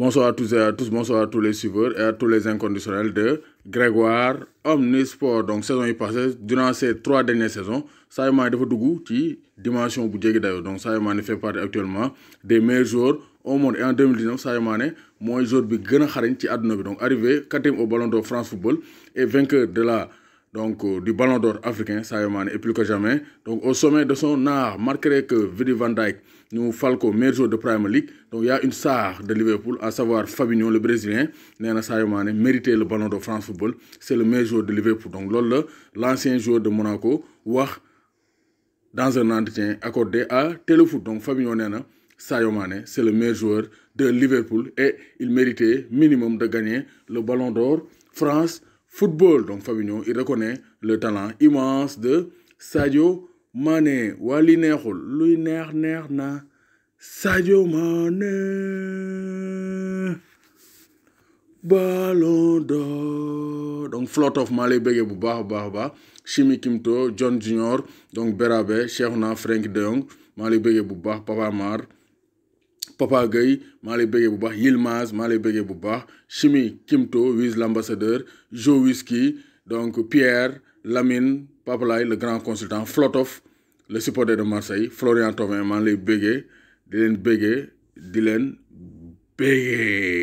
Bonsoir à tous et à tous, bonsoir à tous les suiveurs et à tous les inconditionnels de Grégoire Omnisport. Donc saison est passée durant ces trois dernières saisons Saïmane de dafa qui ci dimension bu donc Saïmane fait partie actuellement des meilleurs joueurs au monde et en 2019 Saïmane moi je joueur bi gën a donc arrivé quatrième au Ballon de France Football et vainqueur de la donc, euh, du ballon d'or africain, Sayomane, et plus que jamais. Donc, au sommet de son art, marquerait que Vidi Van Dijk nous Falco, meilleur joueur de Premier League. Donc, il y a une star de Liverpool, à savoir Fabinho, le Brésilien. Néana méritait le ballon d'or France Football. C'est le meilleur joueur de Liverpool. Donc, l'ancien joueur de Monaco, dans un entretien accordé à Téléfoot. Donc, Fabinho Néana, Sayomane c'est le meilleur joueur de Liverpool et il méritait minimum de gagner le ballon d'or France football. Donc Fabinho, il reconnaît le talent immense de Sadio Mané. Wali Luiner Nerna. Sadio Mane Ballon d'or. Donc flot of Mali Bege Bouba Bouba. Shimi Kimto, John Junior, donc Berabe, Cheikh Frank De Jong, Bege Bouba, Papa Mar. Papa Gay, Malé Bégué Bouba, Yilmaz Malé Bégué Bouba, Chimi Kimto Wiz l'ambassadeur Joe Whisky donc Pierre Lamine Papalay le grand consultant Flotov, le supporter de Marseille Florian Tovin, Malé Bégué, Dylan di Dylan Bégué.